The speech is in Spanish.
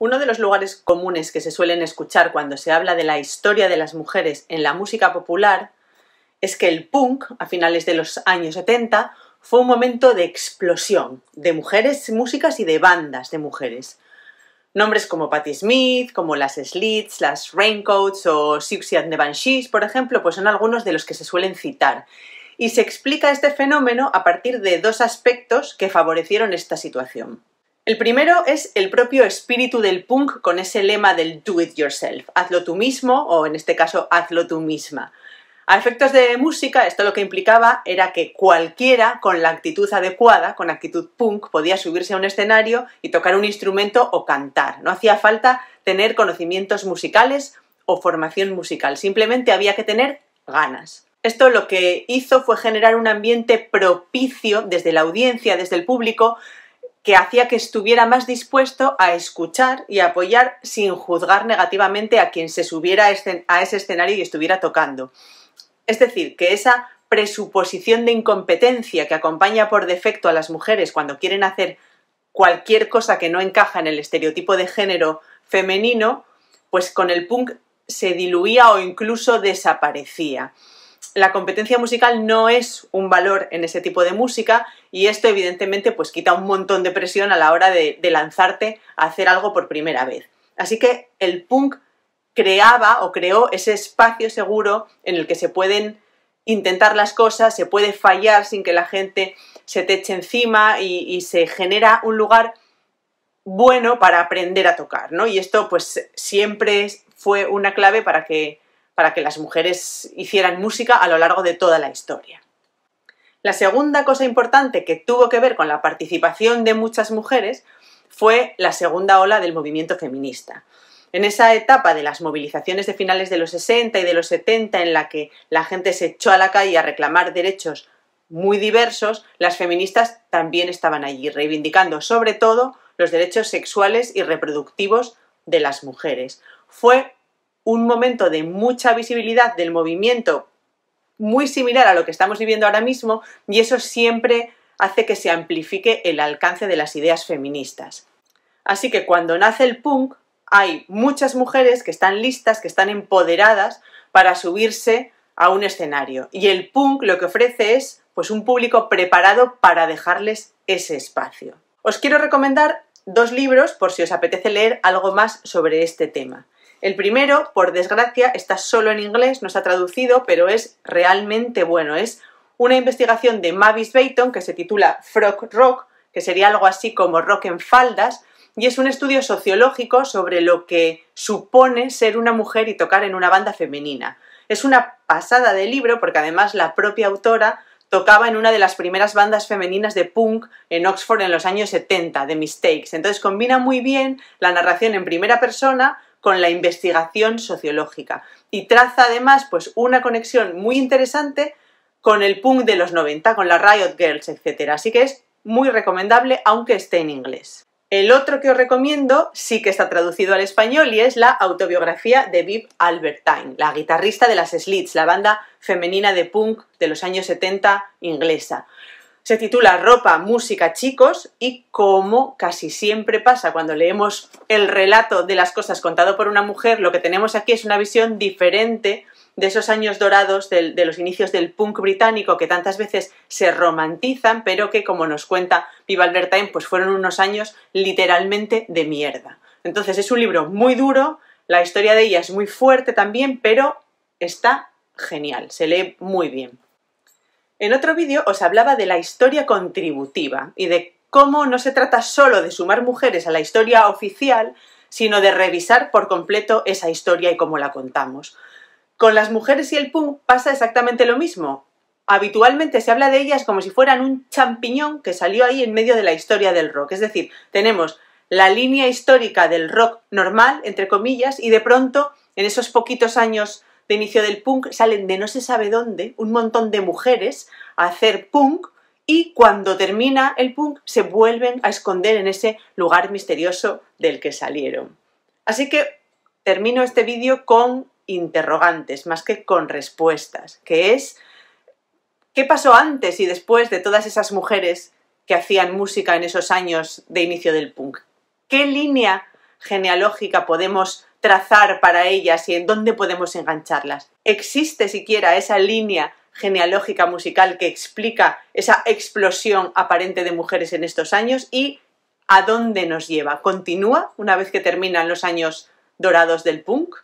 Uno de los lugares comunes que se suelen escuchar cuando se habla de la historia de las mujeres en la música popular es que el punk, a finales de los años 70, fue un momento de explosión de mujeres músicas y de bandas de mujeres. Nombres como Patti Smith, como las Slits, las Raincoats o Siouxsie and the Banshees, por ejemplo, pues son algunos de los que se suelen citar. Y se explica este fenómeno a partir de dos aspectos que favorecieron esta situación. El primero es el propio espíritu del punk con ese lema del do it yourself, hazlo tú mismo o en este caso hazlo tú misma. A efectos de música, esto lo que implicaba era que cualquiera con la actitud adecuada, con actitud punk, podía subirse a un escenario y tocar un instrumento o cantar. No hacía falta tener conocimientos musicales o formación musical, simplemente había que tener ganas. Esto lo que hizo fue generar un ambiente propicio desde la audiencia, desde el público, que hacía que estuviera más dispuesto a escuchar y apoyar sin juzgar negativamente a quien se subiera a ese escenario y estuviera tocando. Es decir, que esa presuposición de incompetencia que acompaña por defecto a las mujeres cuando quieren hacer cualquier cosa que no encaja en el estereotipo de género femenino, pues con el punk se diluía o incluso desaparecía la competencia musical no es un valor en ese tipo de música y esto evidentemente pues quita un montón de presión a la hora de, lanzarte a hacer algo por primera vez. Así que el punk creaba o creó ese espacio seguro en el que se pueden intentar las cosas, se puede fallar sin que la gente se te eche encima y, y se genera un lugar bueno para aprender a tocar, ¿no? Y esto pues siempre fue una clave para que para que las mujeres hicieran música a lo largo de toda la historia. La segunda cosa importante que tuvo que ver con la participación de muchas mujeres fue la segunda ola del movimiento feminista. En esa etapa de las movilizaciones de finales de los 60 y de los 70 en la que la gente se echó a la calle a reclamar derechos muy diversos, las feministas también estaban allí, reivindicando sobre todo los derechos sexuales y reproductivos de las mujeres. Fue un momento de mucha visibilidad del movimiento muy similar a lo que estamos viviendo ahora mismo y eso siempre hace que se amplifique el alcance de las ideas feministas. Así que cuando nace el punk hay muchas mujeres que están listas, que están empoderadas para subirse a un escenario y el punk lo que ofrece es pues un público preparado para dejarles ese espacio. Os quiero recomendar dos libros por si os apetece leer algo más sobre este tema. El primero, por desgracia, está solo en inglés, no está traducido, pero es realmente bueno. Es una investigación de Mavis Baton que se titula Frog Rock, que sería algo así como rock en faldas, y es un estudio sociológico sobre lo que supone ser una mujer y tocar en una banda femenina. Es una pasada de libro porque además la propia autora tocaba en una de las primeras bandas femeninas de punk en Oxford en los años 70, de Mistakes. Entonces combina muy bien la narración en primera persona con la investigación sociológica y traza además pues una conexión muy interesante con el punk de los 90, con las Riot Girls, etc. Así que es muy recomendable aunque esté en inglés. El otro que os recomiendo sí que está traducido al español y es la autobiografía de Viv Albertine, la guitarrista de las Slits, la banda femenina de punk de los años 70 inglesa. Se titula Ropa, Música, Chicos y como casi siempre pasa cuando leemos el relato de las cosas contado por una mujer, lo que tenemos aquí es una visión diferente de esos años dorados de, los inicios del punk británico que tantas veces se romantizan, pero que como nos cuenta Viva Albertine, pues fueron unos años literalmente de mierda. Entonces es un libro muy duro, la historia de ella es muy fuerte también, pero está genial, se lee muy bien. En otro vídeo os hablaba de la historia contributiva y de cómo no se trata solo de sumar mujeres a la historia oficial, sino de revisar por completo esa historia y cómo la contamos. Con las mujeres y el punk pasa exactamente lo mismo. Habitualmente se habla de ellas como si fueran un champiñón que salió ahí en medio de la historia del rock. Es decir, tenemos la línea histórica del rock normal, entre comillas, y de pronto, en esos poquitos años de inicio del punk salen de no se sabe dónde un montón de mujeres a hacer punk y cuando termina el punk se vuelven a esconder en ese lugar misterioso del que salieron. Así que termino este vídeo con interrogantes más que con respuestas, que es ¿qué pasó antes y después de todas esas mujeres que hacían música en esos años de inicio del punk? ¿Qué línea genealógica podemos trazar para ellas y en dónde podemos engancharlas. ¿Existe siquiera esa línea genealógica musical que explica esa explosión aparente de mujeres en estos años y a dónde nos lleva? ¿Continúa una vez que terminan los años dorados del punk?